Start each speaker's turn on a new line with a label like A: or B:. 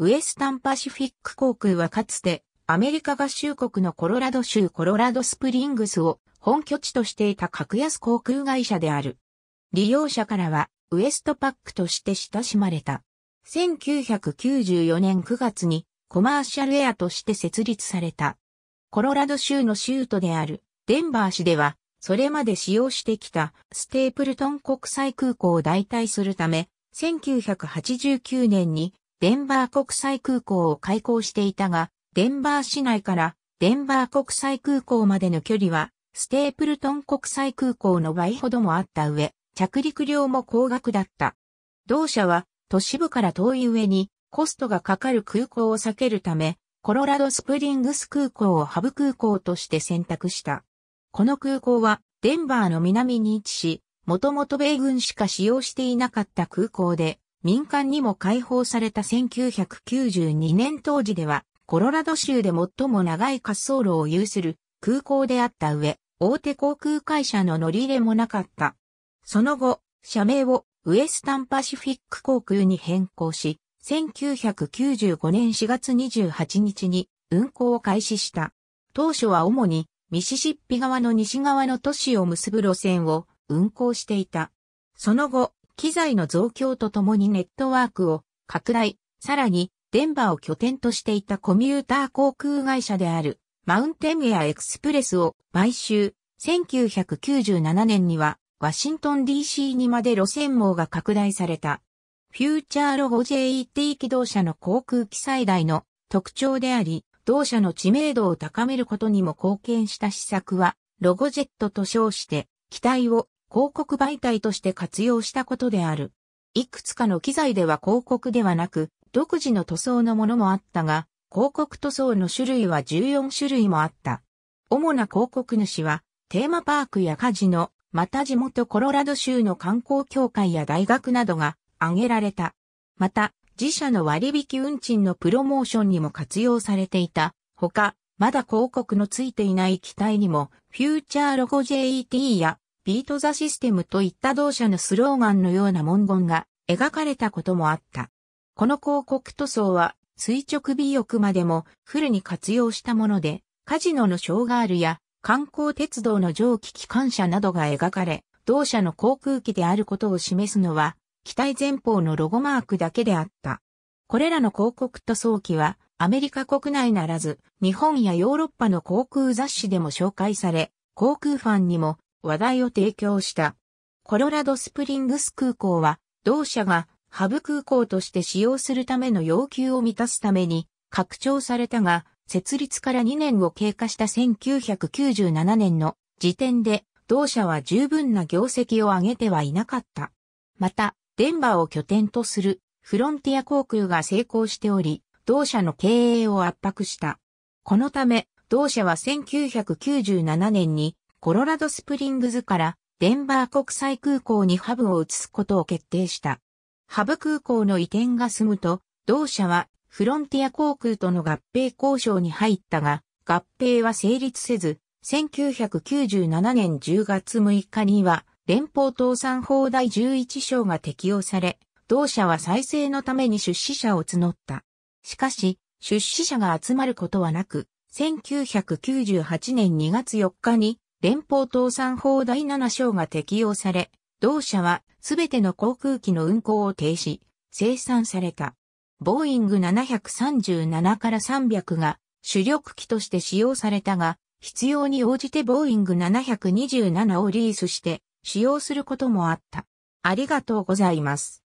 A: ウエスタンパシフィック航空はかつてアメリカ合衆国のコロラド州コロラドスプリングスを本拠地としていた格安航空会社である。利用者からはウエストパックとして親しまれた。1994年9月にコマーシャルエアとして設立された。コロラド州の州都であるデンバー市ではそれまで使用してきたステープルトン国際空港を代替するため1989年にデンバー国際空港を開港していたが、デンバー市内からデンバー国際空港までの距離は、ステープルトン国際空港の倍ほどもあった上、着陸量も高額だった。同社は都市部から遠い上にコストがかかる空港を避けるため、コロラドスプリングス空港をハブ空港として選択した。この空港はデンバーの南に位置し、もともと米軍しか使用していなかった空港で、民間にも開放された1992年当時では、コロラド州で最も長い滑走路を有する空港であった上、大手航空会社の乗り入れもなかった。その後、社名をウエスタンパシフィック航空に変更し、1995年4月28日に運行を開始した。当初は主にミシシッピ側の西側の都市を結ぶ路線を運行していた。その後、機材の増強とともにネットワークを拡大、さらに、デンバを拠点としていたコミューター航空会社である、マウンテンエアエクスプレスを買収、1997年には、ワシントン DC にまで路線網が拡大された。フューチャーロゴ JET 機動車の航空機最大の特徴であり、同社の知名度を高めることにも貢献した施策は、ロゴジェットと称して、機体を広告媒体として活用したことである。いくつかの機材では広告ではなく、独自の塗装のものもあったが、広告塗装の種類は14種類もあった。主な広告主は、テーマパークやカジノ、また地元コロラド州の観光協会や大学などが挙げられた。また、自社の割引運賃のプロモーションにも活用されていた。他、まだ広告のついていない機体にも、フューチャーロゴ JET やビートザシステムといった同社のスローガンのような文言が描かれたこともあった。この広告塗装は垂直尾翼までもフルに活用したもので、カジノのショーガールや観光鉄道の蒸気機関車などが描かれ、同社の航空機であることを示すのは、機体前方のロゴマークだけであった。これらの広告塗装機は、アメリカ国内ならず、日本やヨーロッパの航空雑誌でも紹介され、航空ファンにも話題を提供した。コロラドスプリングス空港は、同社がハブ空港として使用するための要求を満たすために拡張されたが、設立から2年を経過した1997年の時点で、同社は十分な業績を上げてはいなかった。また、デンバーを拠点とするフロンティア航空が成功しており、同社の経営を圧迫した。このため、同社は1997年にコロラドスプリングズからデンバー国際空港にハブを移すことを決定した。ハブ空港の移転が済むと、同社はフロンティア航空との合併交渉に入ったが、合併は成立せず、1997年10月6日には、連邦倒産法第11章が適用され、同社は再生のために出資者を募った。しかし、出資者が集まることはなく、1998年2月4日に連邦倒産法第7章が適用され、同社はすべての航空機の運航を停止、生産された。ボーイング737から300が主力機として使用されたが、必要に応じてボーイング727をリースして使用することもあった。ありがとうございます。